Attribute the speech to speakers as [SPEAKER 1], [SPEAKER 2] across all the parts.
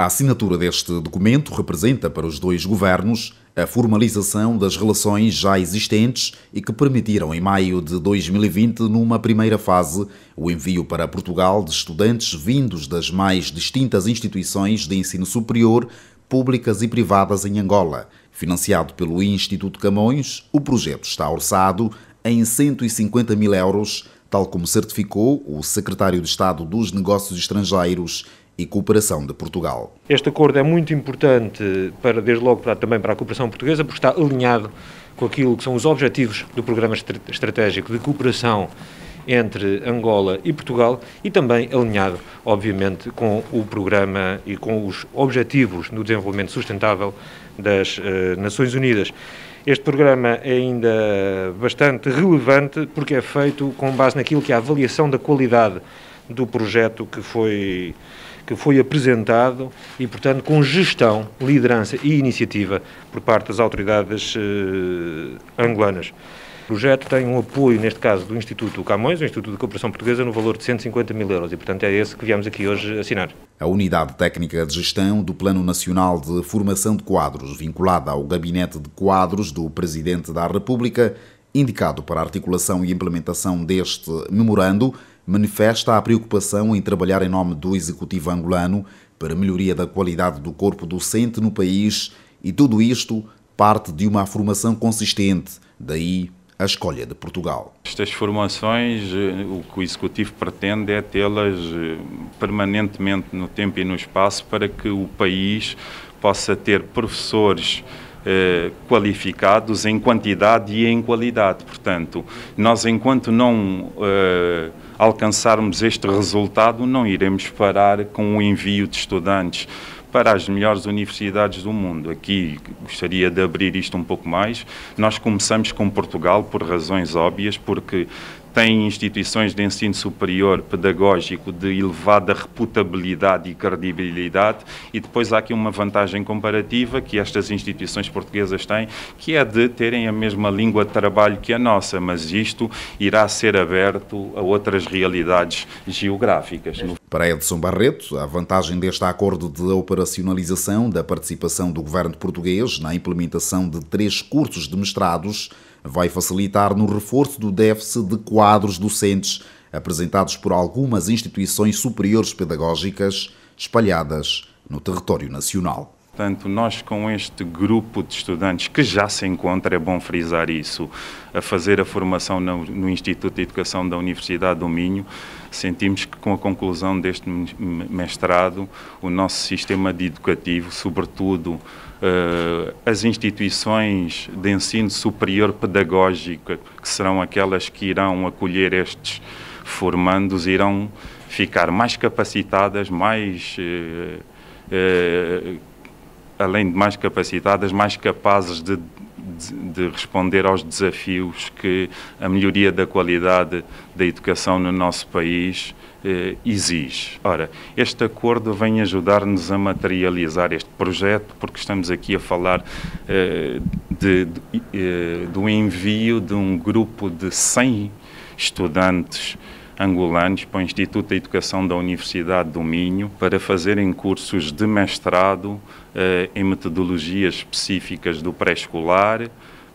[SPEAKER 1] A assinatura deste documento representa para os dois governos a formalização das relações já existentes e que permitiram, em maio de 2020, numa primeira fase, o envio para Portugal de estudantes vindos das mais distintas instituições de ensino superior, públicas e privadas em Angola. Financiado pelo Instituto Camões, o projeto está orçado em 150 mil euros, tal como certificou o secretário de Estado dos Negócios Estrangeiros e Cooperação de Portugal.
[SPEAKER 2] Este acordo é muito importante, para, desde logo para, também para a cooperação portuguesa, porque está alinhado com aquilo que são os objetivos do Programa Estratégico de Cooperação entre Angola e Portugal e também alinhado, obviamente, com o programa e com os objetivos no desenvolvimento sustentável das uh, Nações Unidas. Este programa é ainda bastante relevante porque é feito com base naquilo que é a avaliação da qualidade do projeto que foi que foi apresentado e, portanto, com gestão, liderança e iniciativa por parte das autoridades eh, angolanas. O projeto tem um apoio, neste caso, do Instituto Camões, do Instituto de Cooperação Portuguesa, no valor de 150 mil euros e, portanto, é esse que viemos aqui hoje assinar.
[SPEAKER 1] A Unidade Técnica de Gestão do Plano Nacional de Formação de Quadros, vinculada ao Gabinete de Quadros do Presidente da República, indicado para a articulação e implementação deste memorando, manifesta a preocupação em trabalhar em nome do Executivo angolano para a melhoria da qualidade do corpo docente no país e tudo isto parte de uma formação consistente, daí a escolha de Portugal.
[SPEAKER 3] Estas formações, eh, o que o Executivo pretende é tê-las eh, permanentemente no tempo e no espaço para que o país possa ter professores eh, qualificados em quantidade e em qualidade. Portanto, nós, enquanto não eh, alcançarmos este resultado, não iremos parar com o envio de estudantes para as melhores universidades do mundo. Aqui gostaria de abrir isto um pouco mais. Nós começamos com Portugal por razões óbvias, porque tem instituições de ensino superior pedagógico de elevada reputabilidade e credibilidade e depois há aqui uma vantagem comparativa que estas instituições portuguesas têm, que é de terem a mesma língua de trabalho que a nossa, mas isto irá ser aberto a outras realidades geográficas.
[SPEAKER 1] Para Edson Barreto, a vantagem deste acordo de operacionalização da participação do governo português na implementação de três cursos de mestrados vai facilitar no reforço do déficit de quadros docentes apresentados por algumas instituições superiores pedagógicas espalhadas no território nacional.
[SPEAKER 3] Portanto, nós com este grupo de estudantes que já se encontra, é bom frisar isso, a fazer a formação no, Instituto de Educação da Universidade do Minho, sentimos que com a conclusão deste mestrado, o nosso sistema de educativo, sobretudo eh, as instituições de ensino superior pedagógico, que serão aquelas que irão acolher estes formandos, irão ficar mais capacitadas, mais. Uh, além de mais capacitadas, mais capazes de, de, de, responder aos desafios que a melhoria da qualidade da educação no nosso país eh, exige. Ora, este acordo vem ajudar-nos a materializar este projeto, porque estamos aqui a falar eh, de, eh, do envio de um grupo de 100 estudantes angolanos para o Instituto da Educação da Universidade do Minho para fazerem cursos de mestrado eh, em metodologias específicas do pré-escolar,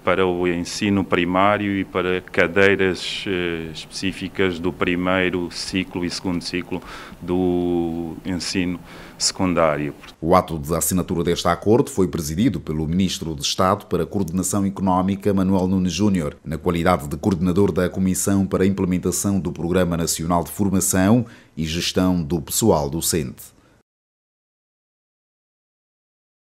[SPEAKER 3] para o ensino primário e para cadeiras eh, específicas do primeiro ciclo e segundo ciclo
[SPEAKER 1] do ensino secundário. O ato de assinatura deste acordo foi presidido pelo Ministro de Estado para a Coordenação Económica, Manuel Nunes Júnior, na qualidade de coordenador da Comissão para a Implementação do Programa Nacional de Formação e Gestão do Pessoal Docente.